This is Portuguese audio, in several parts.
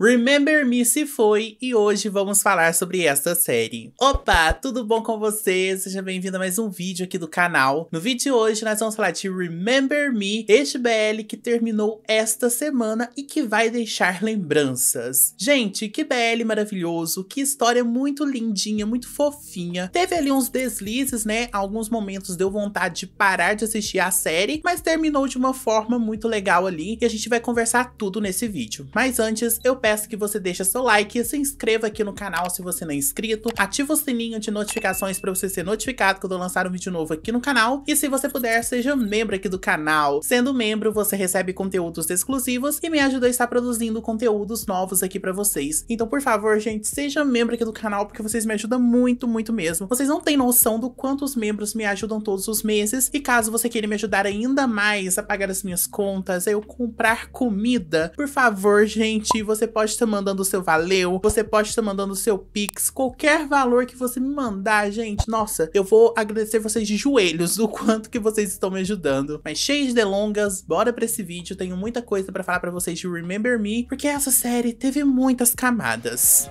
Remember Me se foi e hoje vamos falar sobre essa série. Opa, tudo bom com vocês? Seja bem-vindo a mais um vídeo aqui do canal. No vídeo de hoje nós vamos falar de Remember Me, este BL que terminou esta semana e que vai deixar lembranças. Gente, que BL maravilhoso, que história muito lindinha, muito fofinha. Teve ali uns deslizes, né? Alguns momentos deu vontade de parar de assistir a série, mas terminou de uma forma muito legal ali e a gente vai conversar tudo nesse vídeo. Mas antes, eu peço peço que você deixe seu like, se inscreva aqui no canal se você não é inscrito, ativa o sininho de notificações para você ser notificado quando eu lançar um vídeo novo aqui no canal e se você puder, seja membro aqui do canal. Sendo membro, você recebe conteúdos exclusivos e me ajuda a estar produzindo conteúdos novos aqui para vocês. Então, por favor, gente, seja membro aqui do canal porque vocês me ajudam muito, muito mesmo. Vocês não têm noção do quanto os membros me ajudam todos os meses e caso você queira me ajudar ainda mais a pagar as minhas contas, a eu comprar comida, por favor, gente, você pode pode estar mandando o seu valeu, você pode estar mandando o seu pix, qualquer valor que você me mandar, gente. Nossa, eu vou agradecer vocês de joelhos do quanto que vocês estão me ajudando. Mas cheio de delongas, bora para esse vídeo. Tenho muita coisa para falar para vocês de Remember Me, porque essa série teve muitas camadas.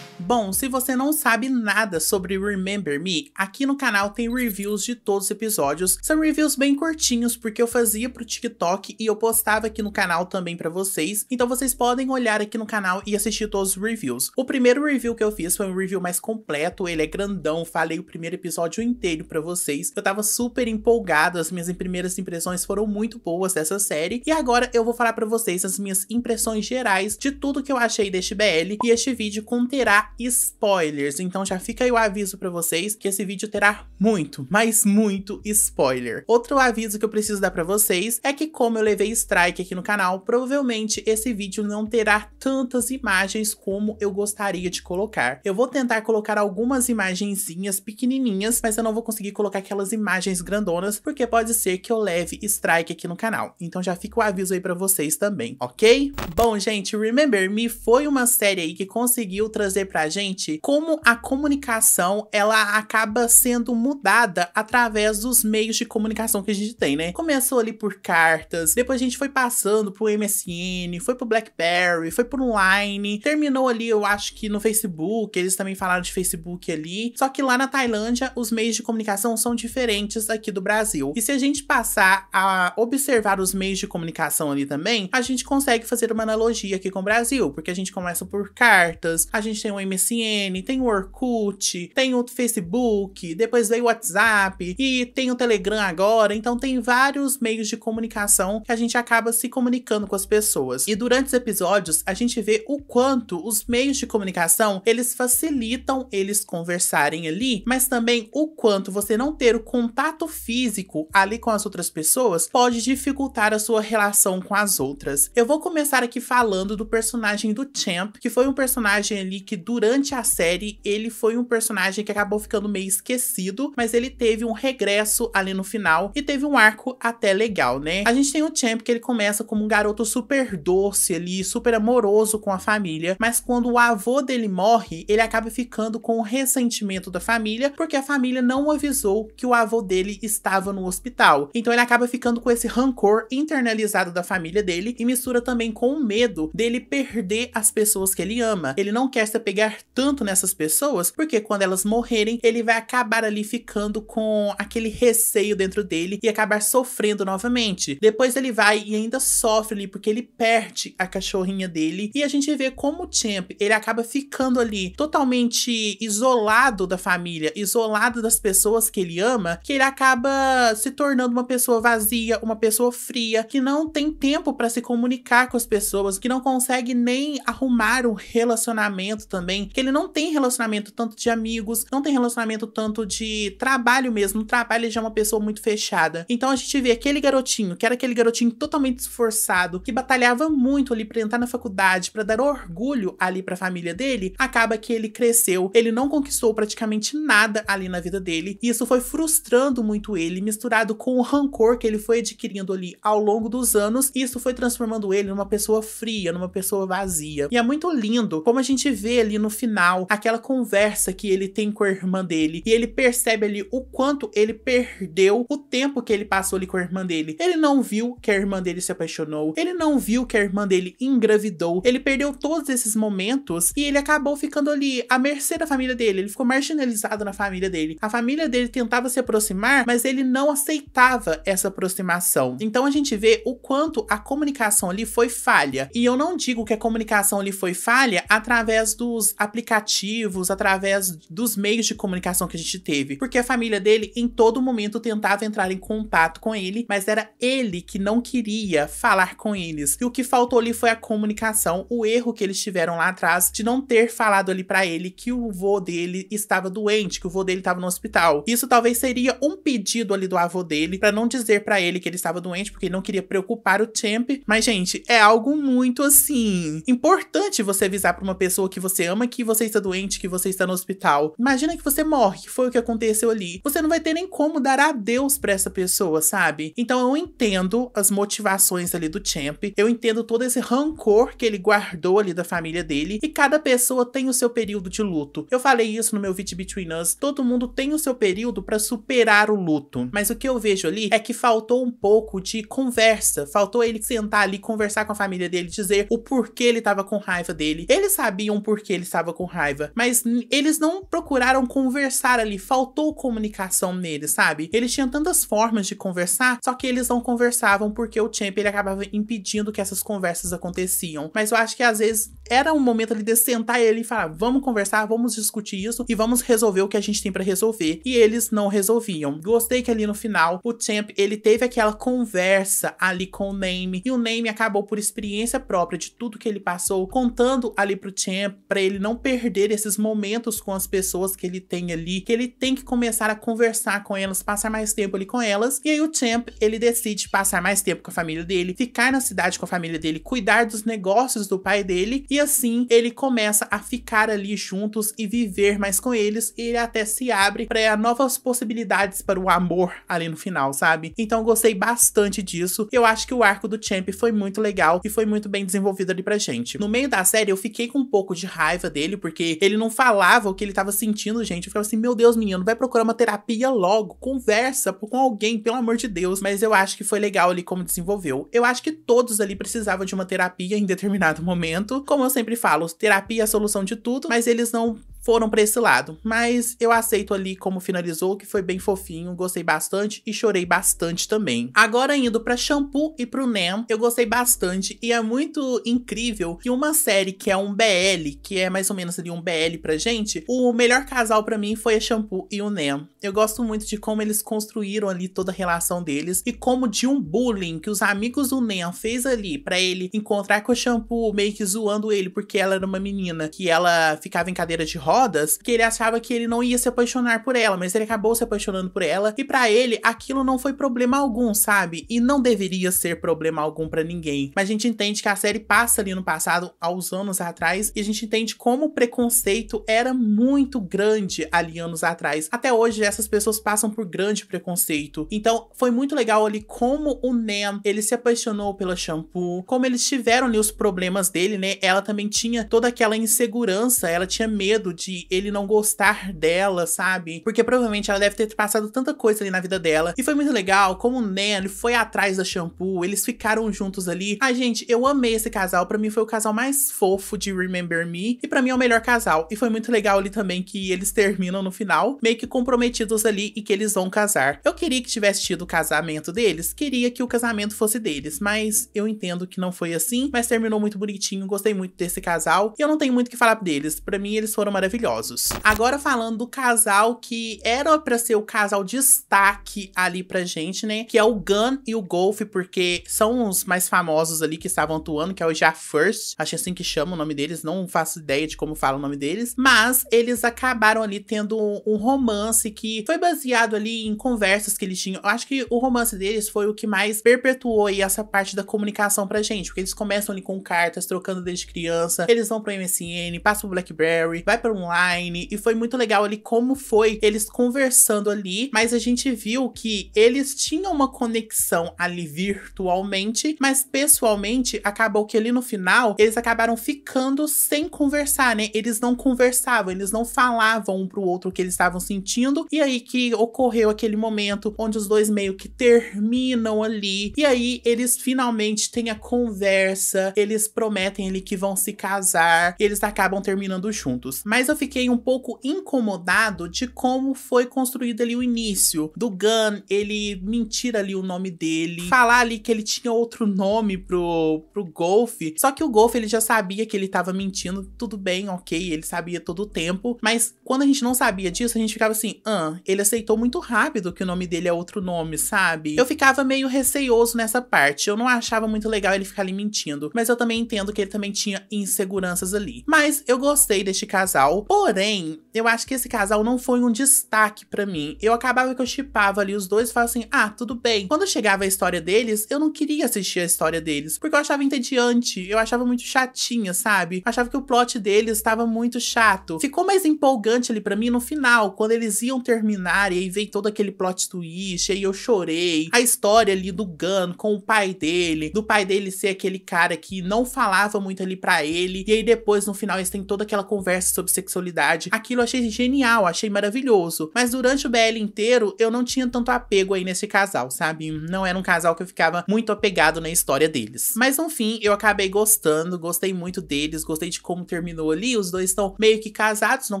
Bom, se você não sabe nada sobre Remember Me, aqui no canal tem reviews de todos os episódios. São reviews bem curtinhos, porque eu fazia pro TikTok e eu postava aqui no canal também para vocês. Então vocês podem olhar aqui no canal e assistir todos os reviews. O primeiro review que eu fiz foi um review mais completo, ele é grandão, falei o primeiro episódio inteiro para vocês. Eu tava super empolgado, as minhas primeiras impressões foram muito boas dessa série. E agora eu vou falar para vocês as minhas impressões gerais de tudo que eu achei deste BL. E este vídeo conterá spoilers, então já fica aí o aviso para vocês que esse vídeo terá muito, mas muito spoiler. Outro aviso que eu preciso dar para vocês é que como eu levei strike aqui no canal, provavelmente esse vídeo não terá tantas imagens como eu gostaria de colocar. Eu vou tentar colocar algumas imagenzinhas pequenininhas, mas eu não vou conseguir colocar aquelas imagens grandonas, porque pode ser que eu leve strike aqui no canal. Então já fica o aviso aí para vocês também, ok? Bom, gente, Remember Me foi uma série aí que conseguiu trazer pra gente como a comunicação ela acaba sendo mudada através dos meios de comunicação que a gente tem, né? Começou ali por cartas, depois a gente foi passando pro MSN, foi pro BlackBerry, foi pro online, terminou ali, eu acho que no Facebook, eles também falaram de Facebook ali. Só que lá na Tailândia, os meios de comunicação são diferentes aqui do Brasil. E se a gente passar a observar os meios de comunicação ali também, a gente consegue fazer uma analogia aqui com o Brasil, porque a gente começa por cartas, a gente tem o MSN MSN, tem o Orkut, tem o Facebook, depois veio o WhatsApp e tem o Telegram agora. Então tem vários meios de comunicação que a gente acaba se comunicando com as pessoas. E durante os episódios a gente vê o quanto os meios de comunicação eles facilitam eles conversarem ali, mas também o quanto você não ter o contato físico ali com as outras pessoas pode dificultar a sua relação com as outras. Eu vou começar aqui falando do personagem do Champ, que foi um personagem ali que durante durante a série ele foi um personagem que acabou ficando meio esquecido, mas ele teve um regresso ali no final e teve um arco até legal, né? A gente tem o Champ que ele começa como um garoto super doce ali, super amoroso com a família, mas quando o avô dele morre, ele acaba ficando com o ressentimento da família, porque a família não avisou que o avô dele estava no hospital. Então ele acaba ficando com esse rancor internalizado da família dele e mistura também com o medo dele perder as pessoas que ele ama. Ele não quer se pegar confiar tanto nessas pessoas, porque quando elas morrerem, ele vai acabar ali ficando com aquele receio dentro dele e acabar sofrendo novamente. Depois ele vai e ainda sofre ali, porque ele perde a cachorrinha dele. E a gente vê como o Champ, ele acaba ficando ali totalmente isolado da família, isolado das pessoas que ele ama, que ele acaba se tornando uma pessoa vazia, uma pessoa fria, que não tem tempo para se comunicar com as pessoas, que não consegue nem arrumar um relacionamento também tem, que ele não tem relacionamento tanto de amigos, não tem relacionamento tanto de trabalho mesmo. O trabalho ele já é uma pessoa muito fechada. Então a gente vê aquele garotinho, que era aquele garotinho totalmente esforçado, que batalhava muito ali para entrar na faculdade, para dar orgulho ali para a família dele, acaba que ele cresceu, ele não conquistou praticamente nada ali na vida dele, e isso foi frustrando muito ele, misturado com o rancor que ele foi adquirindo ali ao longo dos anos, e isso foi transformando ele numa pessoa fria, numa pessoa vazia. E é muito lindo como a gente vê ali no final, aquela conversa que ele tem com a irmã dele, e ele percebe ali o quanto ele perdeu o tempo que ele passou ali com a irmã dele. Ele não viu que a irmã dele se apaixonou, ele não viu que a irmã dele engravidou, ele perdeu todos esses momentos e ele acabou ficando ali à mercê da família dele, ele ficou marginalizado na família dele. A família dele tentava se aproximar, mas ele não aceitava essa aproximação. Então a gente vê o quanto a comunicação ali foi falha. E eu não digo que a comunicação ali foi falha através dos aplicativos, através dos meios de comunicação que a gente teve, porque a família dele em todo momento tentava entrar em contato com ele, mas era ele que não queria falar com eles. E o que faltou ali foi a comunicação, o erro que eles tiveram lá atrás de não ter falado ali para ele que o vô dele estava doente, que o vô dele estava no hospital. Isso talvez seria um pedido ali do avô dele para não dizer para ele que ele estava doente, porque ele não queria preocupar o Champ. Mas gente, é algo muito assim importante você avisar para uma pessoa que você ama que você está doente, que você está no hospital. Imagina que você morre, que foi o que aconteceu ali. Você não vai ter nem como dar adeus para essa pessoa, sabe? Então eu entendo as motivações ali do Champ, eu entendo todo esse rancor que ele guardou ali da família dele, e cada pessoa tem o seu período de luto. Eu falei isso no meu vídeo Between Us, todo mundo tem o seu período para superar o luto. Mas o que eu vejo ali é que faltou um pouco de conversa, faltou ele sentar ali, conversar com a família dele, dizer o porquê ele tava com raiva dele. Eles sabiam por que ele estava estava com raiva. Mas eles não procuraram conversar ali, faltou comunicação neles, sabe? Eles tinham tantas formas de conversar, só que eles não conversavam porque o Champ ele acabava impedindo que essas conversas aconteciam. Mas eu acho que às vezes era um momento ali de sentar ele e falar: vamos conversar, vamos discutir isso e vamos resolver o que a gente tem para resolver. E eles não resolviam. Gostei que ali no final o Champ ele teve aquela conversa ali com o Name e o Name acabou por experiência própria de tudo que ele passou, contando ali pro Champ para ele não não perder esses momentos com as pessoas que ele tem ali, que ele tem que começar a conversar com elas, passar mais tempo ali com elas. E aí o Champ, ele decide passar mais tempo com a família dele, ficar na cidade com a família dele, cuidar dos negócios do pai dele, e assim ele começa a ficar ali juntos e viver mais com eles, e ele até se abre para novas possibilidades para o amor ali no final, sabe? Então gostei bastante disso. Eu acho que o arco do Champ foi muito legal e foi muito bem desenvolvido ali pra gente. No meio da série eu fiquei com um pouco de raiva dele, porque ele não falava o que ele tava sentindo, gente. Eu ficava assim, meu Deus, menino, vai procurar uma terapia logo, conversa com alguém, pelo amor de Deus. Mas eu acho que foi legal ali como desenvolveu. Eu acho que todos ali precisavam de uma terapia em determinado momento. Como eu sempre falo, terapia é a solução de tudo, mas eles não foram para esse lado. Mas eu aceito ali como finalizou, que foi bem fofinho, gostei bastante e chorei bastante também. Agora indo para Shampoo e pro Nem, eu gostei bastante e é muito incrível que uma série que é um BL, que é mais ou menos ali um BL pra gente, o melhor casal para mim foi a Shampoo e o Nem. Eu gosto muito de como eles construíram ali toda a relação deles e como de um bullying que os amigos do Nem fez ali para ele encontrar com a Shampoo, meio que zoando ele porque ela era uma menina que ela ficava em cadeira de roda rodas, que ele achava que ele não ia se apaixonar por ela, mas ele acabou se apaixonando por ela e para ele aquilo não foi problema algum, sabe? E não deveria ser problema algum para ninguém. Mas a gente entende que a série passa ali no passado, aos anos atrás, e a gente entende como o preconceito era muito grande ali anos atrás. Até hoje essas pessoas passam por grande preconceito. Então foi muito legal ali como o Nen, ele se apaixonou pela Shampoo, como eles tiveram ali os problemas dele, né? Ela também tinha toda aquela insegurança, ela tinha medo de de ele não gostar dela, sabe? Porque provavelmente ela deve ter passado tanta coisa ali na vida dela. E foi muito legal como o Nan foi atrás da Shampoo, eles ficaram juntos ali. Ai, gente, eu amei esse casal. Pra mim foi o casal mais fofo de Remember Me. E pra mim é o melhor casal. E foi muito legal ali também que eles terminam no final, meio que comprometidos ali e que eles vão casar. Eu queria que tivesse tido o casamento deles, queria que o casamento fosse deles, mas eu entendo que não foi assim. Mas terminou muito bonitinho, gostei muito desse casal. E eu não tenho muito o que falar deles. Pra mim, eles foram maravilhosos maravilhosos. Agora falando do casal que era para ser o casal destaque ali pra gente, né? Que é o Gun e o Golf, porque são os mais famosos ali que estavam atuando, que é o First. acho assim que chama o nome deles, não faço ideia de como fala o nome deles, mas eles acabaram ali tendo um romance que foi baseado ali em conversas que eles tinham. Eu acho que o romance deles foi o que mais perpetuou aí essa parte da comunicação pra gente, porque eles começam ali com cartas, trocando desde criança, eles vão pro MSN, passam pro BlackBerry, vai para um online. E foi muito legal ali como foi eles conversando ali. Mas a gente viu que eles tinham uma conexão ali virtualmente, mas pessoalmente acabou que ali no final eles acabaram ficando sem conversar, né? Eles não conversavam, eles não falavam um pro outro o que eles estavam sentindo. E aí que ocorreu aquele momento onde os dois meio que terminam ali. E aí eles finalmente têm a conversa, eles prometem ali que vão se casar, eles acabam terminando juntos. Mas eu fiquei um pouco incomodado de como foi construído ali o início do Gun, ele mentir ali o nome dele, falar ali que ele tinha outro nome pro, pro Golf, só que o Golf ele já sabia que ele tava mentindo, tudo bem, ok, ele sabia todo o tempo, mas quando a gente não sabia disso, a gente ficava assim, ah, ele aceitou muito rápido que o nome dele é outro nome, sabe? Eu ficava meio receioso nessa parte. Eu não achava muito legal ele ficar ali mentindo, mas eu também entendo que ele também tinha inseguranças ali. Mas eu gostei deste casal, porém, eu acho que esse casal não foi um destaque para mim. Eu acabava que eu chipava ali os dois e falava assim, ah, tudo bem. Quando chegava a história deles, eu não queria assistir a história deles, porque eu achava entediante, eu achava muito chatinha, sabe? achava que o plot deles estava muito chato. Ficou mais empolgante ali para mim no final, quando eles iam terminar e aí veio todo aquele plot twist, aí eu chorei. A história ali do Gun com o pai dele, do pai dele ser aquele cara que não falava muito ali para ele, e aí depois no final eles têm toda aquela conversa sobre sexualidade. Aquilo eu achei genial, achei maravilhoso. Mas durante o BL inteiro eu não tinha tanto apego aí nesse casal, sabe? Não era um casal que eu ficava muito apegado na história deles. Mas no fim, eu acabei gostando, gostei muito deles, gostei de como terminou ali. Os dois estão meio que casados, não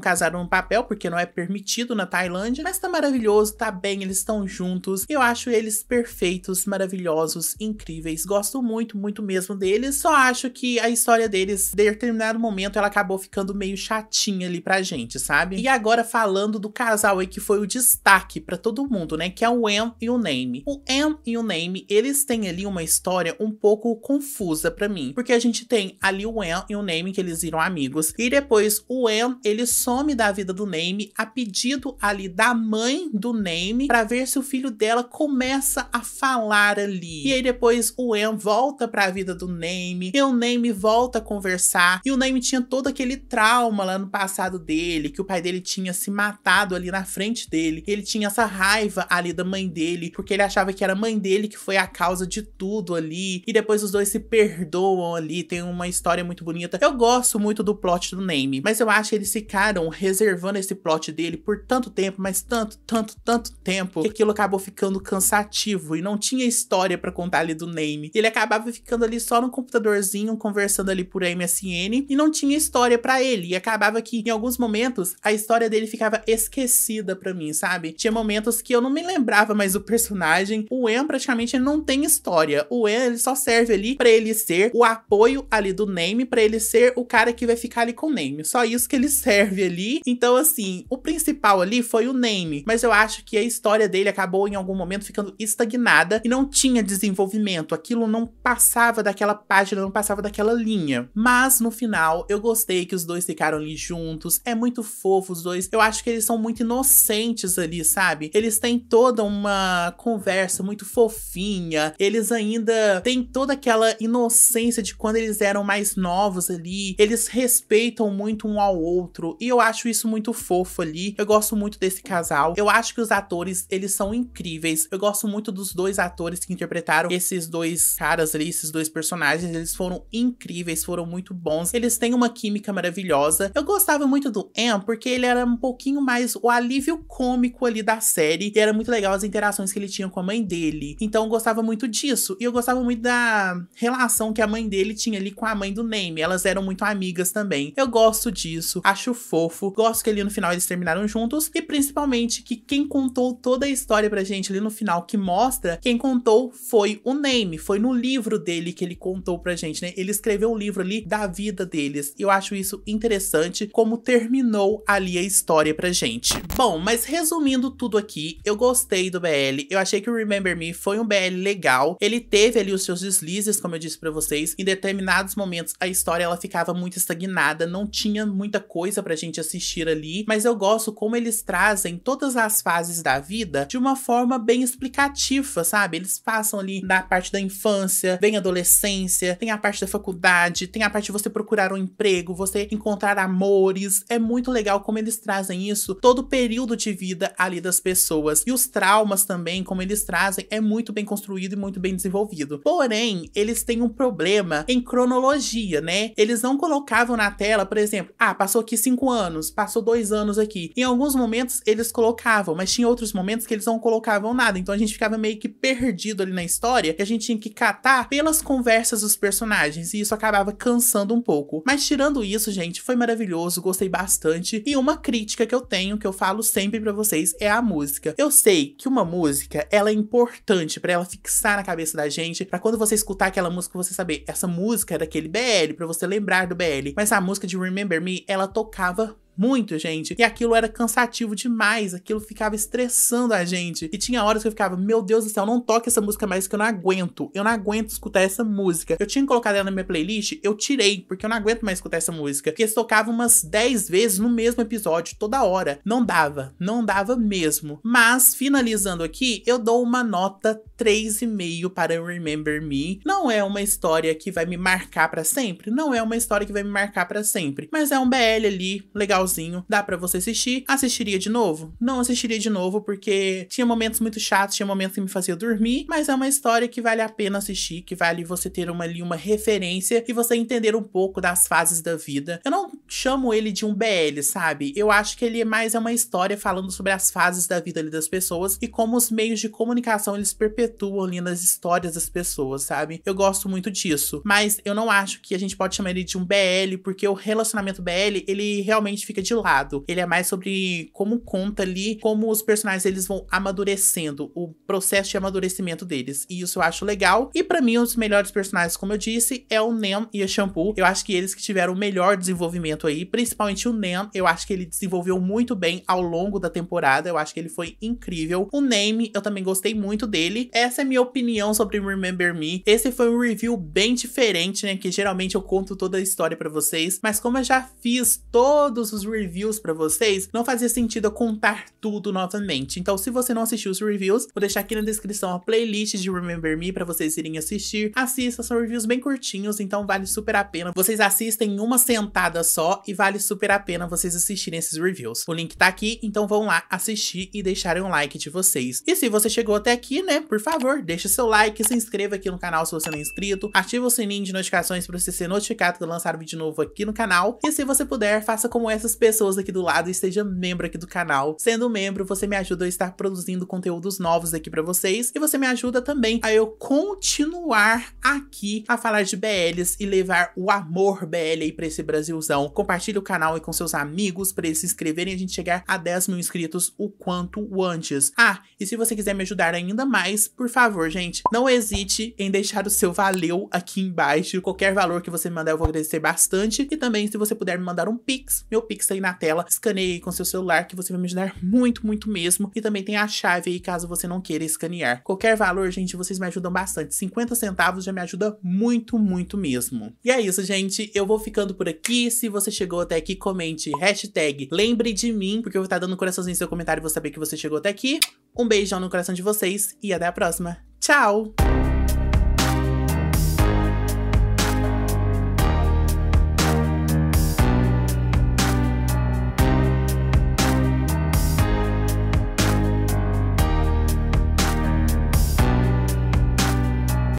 casaram num papel, porque não é permitido na Tailândia, mas tá maravilhoso, tá bem, eles estão juntos. Eu acho eles perfeitos, maravilhosos, incríveis. Gosto muito, muito mesmo deles. Só acho que a história deles, de determinado momento, ela acabou ficando meio chatinha ali pra gente, sabe? E agora falando do casal aí que foi o destaque para todo mundo, né? Que é o Em e o Name. O Em e o Name, eles têm ali uma história um pouco confusa para mim, porque a gente tem ali o Em e o Name que eles viram amigos e depois o Em ele some da vida do Name a pedido ali da mãe do Name para ver se o filho dela começa a falar ali. E aí depois o Em volta para a vida do Name e o Name volta a conversar e o Name tinha todo aquele trauma lá no passado dele, que o pai dele tinha se matado ali na frente dele. Ele tinha essa raiva ali da mãe dele, porque ele achava que era a mãe dele que foi a causa de tudo ali. E depois os dois se perdoam ali, tem uma história muito bonita. Eu gosto muito do plot do Name, mas eu acho que eles ficaram reservados Observando esse plot dele por tanto tempo, mas tanto, tanto, tanto tempo, que aquilo acabou ficando cansativo e não tinha história para contar ali do Name. Ele acabava ficando ali só no computadorzinho, conversando ali por MSN e não tinha história para ele. E acabava que em alguns momentos a história dele ficava esquecida para mim, sabe? Tinha momentos que eu não me lembrava mais do personagem. O Em praticamente ele não tem história. O Em ele só serve ali para ele ser o apoio ali do Name, para ele ser o cara que vai ficar ali com o Name. Só isso que ele serve ali. Então, assim, o principal ali foi o Name, mas eu acho que a história dele acabou em algum momento ficando estagnada e não tinha desenvolvimento. Aquilo não passava daquela página, não passava daquela linha. Mas no final, eu gostei que os dois ficaram ali juntos. É muito fofo os dois. Eu acho que eles são muito inocentes ali, sabe? Eles têm toda uma conversa muito fofinha. Eles ainda têm toda aquela inocência de quando eles eram mais novos ali. Eles respeitam muito um ao outro. E eu acho isso isso muito fofo ali. Eu gosto muito desse casal. Eu acho que os atores, eles são incríveis. Eu gosto muito dos dois atores que interpretaram esses dois caras ali, esses dois personagens. Eles foram incríveis, foram muito bons. Eles têm uma química maravilhosa. Eu gostava muito do Em, porque ele era um pouquinho mais o alívio cômico ali da série. E era muito legal as interações que ele tinha com a mãe dele. Então eu gostava muito disso. E eu gostava muito da relação que a mãe dele tinha ali com a mãe do Name. Elas eram muito amigas também. Eu gosto disso, acho fofo. Gosto que ali no final eles terminaram juntos e principalmente que quem contou toda a história pra gente ali no final que mostra, quem contou foi o Name, foi no livro dele que ele contou pra gente, né? Ele escreveu um livro ali da vida deles. Eu acho isso interessante como terminou ali a história pra gente. Bom, mas resumindo tudo aqui, eu gostei do BL. Eu achei que o Remember Me foi um BL legal. Ele teve ali os seus deslizes, como eu disse para vocês. Em determinados momentos a história ela ficava muito estagnada, não tinha muita coisa pra gente assistir ali, mas eu gosto como eles trazem todas as fases da vida de uma forma bem explicativa, sabe? Eles passam ali na parte da infância, vem adolescência, tem a parte da faculdade, tem a parte de você procurar um emprego, você encontrar amores. É muito legal como eles trazem isso, todo o período de vida ali das pessoas. E os traumas também, como eles trazem, é muito bem construído e muito bem desenvolvido. Porém, eles têm um problema em cronologia, né? Eles não colocavam na tela, por exemplo, ah, passou aqui cinco anos, passou passou dois anos aqui. Em alguns momentos eles colocavam, mas tinha outros momentos que eles não colocavam nada. Então a gente ficava meio que perdido ali na história, que a gente tinha que catar pelas conversas dos personagens. E isso acabava cansando um pouco. Mas tirando isso, gente, foi maravilhoso, gostei bastante. E uma crítica que eu tenho, que eu falo sempre para vocês, é a música. Eu sei que uma música, ela é importante para ela fixar na cabeça da gente, para quando você escutar aquela música, você saber, essa música é daquele BL, para você lembrar do BL. Mas a música de Remember Me, ela tocava muito, gente. E aquilo era cansativo demais, aquilo ficava estressando a gente. E tinha horas que eu ficava, meu Deus do céu, não toque essa música mais que eu não aguento. Eu não aguento escutar essa música. Eu tinha colocado ela na minha playlist, eu tirei, porque eu não aguento mais escutar essa música. Porque tocava umas 10 vezes no mesmo episódio, toda hora. Não dava, não dava mesmo. Mas, finalizando aqui, eu dou uma nota 3,5 para Remember Me. Não é uma história que vai me marcar para sempre, não é uma história que vai me marcar para sempre, mas é um BL ali, legal legalzinho, dá para você assistir. Assistiria de novo? Não assistiria de novo porque tinha momentos muito chatos, tinha momentos que me fazia dormir, mas é uma história que vale a pena assistir, que vale você ter uma, ali uma referência e você entender um pouco das fases da vida. Eu não chamo ele de um BL, sabe? Eu acho que ele é mais é uma história falando sobre as fases da vida ali das pessoas e como os meios de comunicação eles perpetuam ali nas histórias das pessoas, sabe? Eu gosto muito disso, mas eu não acho que a gente pode chamar ele de um BL porque o relacionamento BL ele realmente fica de lado. Ele é mais sobre como conta ali, como os personagens eles vão amadurecendo, o processo de amadurecimento deles. E isso eu acho legal. E para mim, um dos melhores personagens, como eu disse, é o Nem e a Shampoo. Eu acho que eles que tiveram o melhor desenvolvimento aí, principalmente o Nem. Eu acho que ele desenvolveu muito bem ao longo da temporada. Eu acho que ele foi incrível. O Name, eu também gostei muito dele. Essa é minha opinião sobre Remember Me. Esse foi um review bem diferente, né? Que geralmente eu conto toda a história para vocês. Mas como eu já fiz todos os os reviews para vocês, não fazia sentido eu contar tudo novamente. Então, se você não assistiu os reviews, vou deixar aqui na descrição a playlist de Remember Me para vocês irem assistir. Assista, são reviews bem curtinhos, então vale super a pena. Vocês assistem em uma sentada só e vale super a pena vocês assistirem esses reviews. O link tá aqui, então vão lá assistir e deixarem um like de vocês. E se você chegou até aqui, né, por favor, deixa seu like, se inscreva aqui no canal se você não é inscrito, ativa o sininho de notificações para você ser notificado quando lançar um vídeo novo aqui no canal. E se você puder, faça como essas pessoas aqui do lado e seja membro aqui do canal. Sendo membro, você me ajuda a estar produzindo conteúdos novos aqui para vocês e você me ajuda também a eu continuar aqui a falar de BLs e levar o amor BL aí pra esse Brasilzão. Compartilhe o canal aí com seus amigos para eles se inscreverem e a gente chegar a 10 mil inscritos o quanto antes. Ah, e se você quiser me ajudar ainda mais, por favor, gente, não hesite em deixar o seu valeu aqui embaixo. Qualquer valor que você me mandar, eu vou agradecer bastante. E também, se você puder me mandar um Pix, meu Pix está aí na tela, escaneie com seu celular que você vai me ajudar muito, muito mesmo. E também tem a chave aí caso você não queira escanear. Qualquer valor, gente, vocês me ajudam bastante. 50 centavos já me ajuda muito, muito mesmo. E é isso, gente. Eu vou ficando por aqui. Se você chegou até aqui, comente hashtag lembre de mim, porque eu vou estar dando coraçãozinho no seu comentário e vou saber que você chegou até aqui. Um beijão no coração de vocês e até a próxima. Tchau!